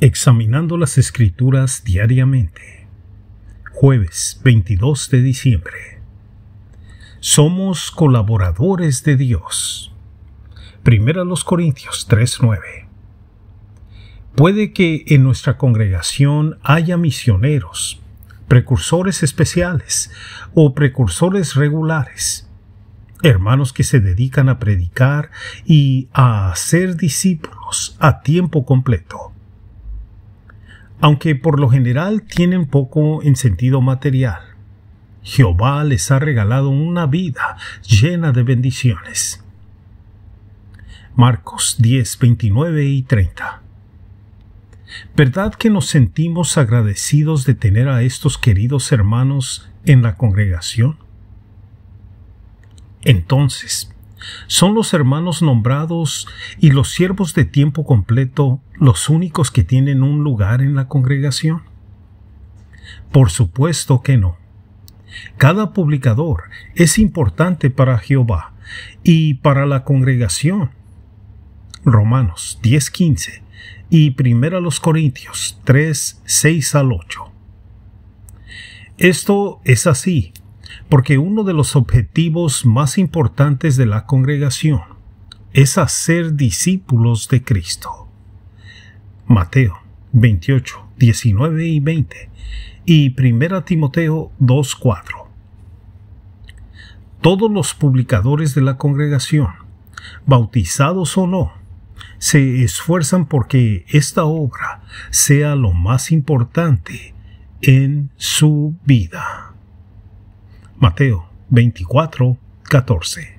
Examinando las Escrituras diariamente. Jueves 22 de diciembre. Somos colaboradores de Dios. Primera los Corintios 3:9. Puede que en nuestra congregación haya misioneros, precursores especiales o precursores regulares, hermanos que se dedican a predicar y a hacer discípulos a tiempo completo aunque por lo general tienen poco en sentido material. Jehová les ha regalado una vida llena de bendiciones. Marcos 10, 29 y 30. ¿Verdad que nos sentimos agradecidos de tener a estos queridos hermanos en la congregación? Entonces, son los hermanos nombrados y los siervos de tiempo completo los únicos que tienen un lugar en la congregación. Por supuesto que no. Cada publicador es importante para Jehová y para la congregación. Romanos 10:15 y 1 Corintios 36 al 8. Esto es así porque uno de los objetivos más importantes de la congregación es hacer discípulos de Cristo. Mateo 28, 19 y 20 y 1 Timoteo 2, 4. Todos los publicadores de la congregación, bautizados o no, se esfuerzan porque esta obra sea lo más importante en su vida. Mateo 24, 14.